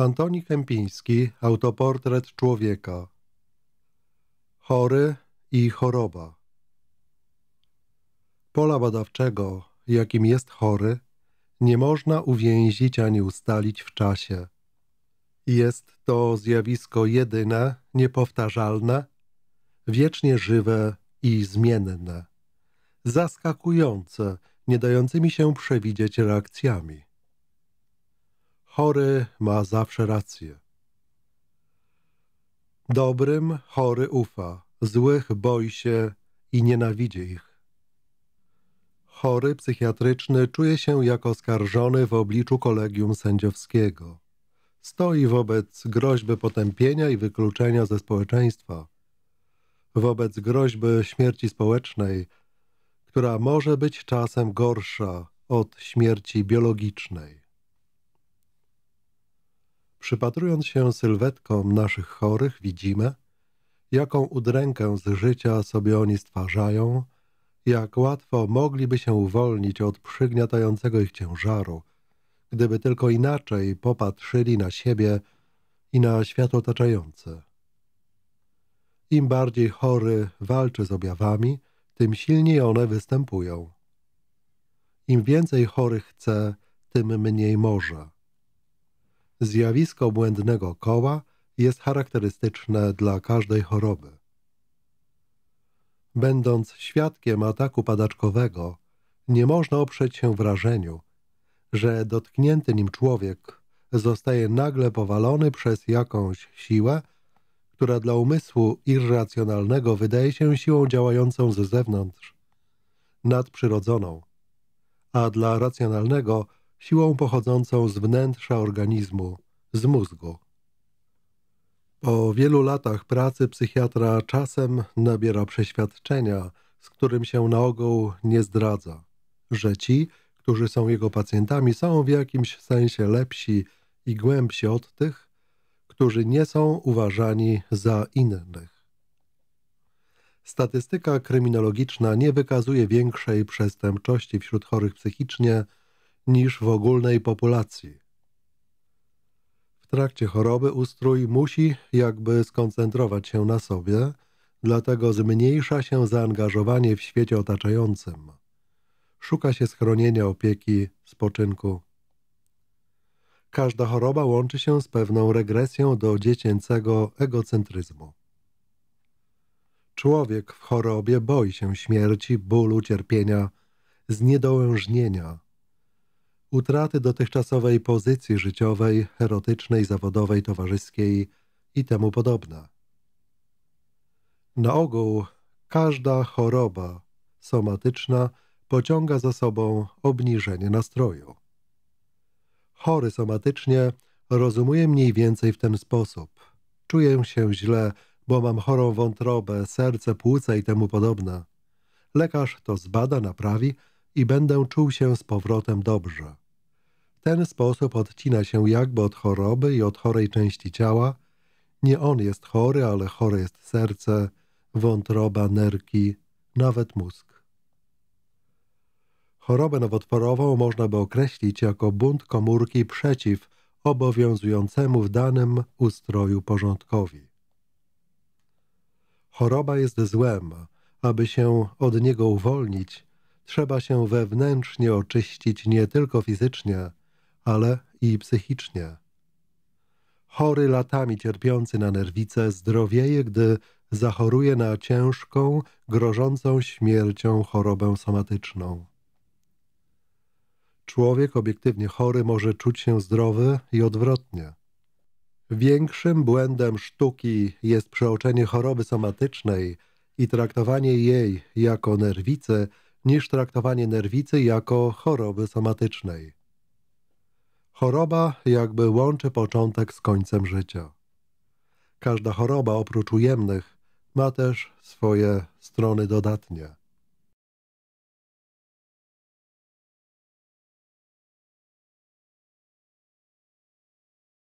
Antoni Kępiński, autoportret człowieka. Chory i choroba. Pola badawczego, jakim jest chory, nie można uwięzić ani ustalić w czasie. Jest to zjawisko jedyne, niepowtarzalne, wiecznie żywe i zmienne, zaskakujące, nie dającymi się przewidzieć reakcjami chory ma zawsze rację. Dobrym chory ufa, złych boi się i nienawidzi ich. Chory psychiatryczny czuje się jako skarżony w obliczu kolegium sędziowskiego. Stoi wobec groźby potępienia i wykluczenia ze społeczeństwa, wobec groźby śmierci społecznej, która może być czasem gorsza od śmierci biologicznej. Przypatrując się sylwetkom naszych chorych, widzimy, jaką udrękę z życia sobie oni stwarzają, jak łatwo mogliby się uwolnić od przygniatającego ich ciężaru, gdyby tylko inaczej popatrzyli na siebie i na świat otaczający. Im bardziej chory walczy z objawami, tym silniej one występują. Im więcej chory chce, tym mniej może. Zjawisko błędnego koła jest charakterystyczne dla każdej choroby. Będąc świadkiem ataku padaczkowego, nie można oprzeć się wrażeniu, że dotknięty nim człowiek zostaje nagle powalony przez jakąś siłę, która dla umysłu irracjonalnego wydaje się siłą działającą z zewnątrz, nadprzyrodzoną, a dla racjonalnego – siłą pochodzącą z wnętrza organizmu, z mózgu. Po wielu latach pracy psychiatra czasem nabiera przeświadczenia, z którym się na ogół nie zdradza, że ci, którzy są jego pacjentami, są w jakimś sensie lepsi i głębsi od tych, którzy nie są uważani za innych. Statystyka kryminologiczna nie wykazuje większej przestępczości wśród chorych psychicznie niż w ogólnej populacji. W trakcie choroby ustrój musi jakby skoncentrować się na sobie, dlatego zmniejsza się zaangażowanie w świecie otaczającym. Szuka się schronienia, opieki, spoczynku. Każda choroba łączy się z pewną regresją do dziecięcego egocentryzmu. Człowiek w chorobie boi się śmierci, bólu, cierpienia, zniedołężnienia – utraty dotychczasowej pozycji życiowej, erotycznej, zawodowej, towarzyskiej i temu podobna. Na ogół każda choroba somatyczna pociąga za sobą obniżenie nastroju. Chory somatycznie rozumuje mniej więcej w ten sposób. Czuję się źle, bo mam chorą wątrobę, serce, płuca i temu podobne. Lekarz to zbada, naprawi i będę czuł się z powrotem dobrze. W ten sposób odcina się jakby od choroby i od chorej części ciała. Nie on jest chory, ale chore jest serce, wątroba, nerki, nawet mózg. Chorobę nowotworową można by określić jako bunt komórki przeciw obowiązującemu w danym ustroju porządkowi. Choroba jest złem. Aby się od niego uwolnić, trzeba się wewnętrznie oczyścić nie tylko fizycznie, ale i psychicznie. Chory latami cierpiący na nerwice zdrowieje, gdy zachoruje na ciężką, grożącą śmiercią chorobę somatyczną. Człowiek obiektywnie chory może czuć się zdrowy i odwrotnie. Większym błędem sztuki jest przeoczenie choroby somatycznej i traktowanie jej jako nerwicy, niż traktowanie nerwicy jako choroby somatycznej. Choroba jakby łączy początek z końcem życia. Każda choroba oprócz ujemnych ma też swoje strony dodatnie.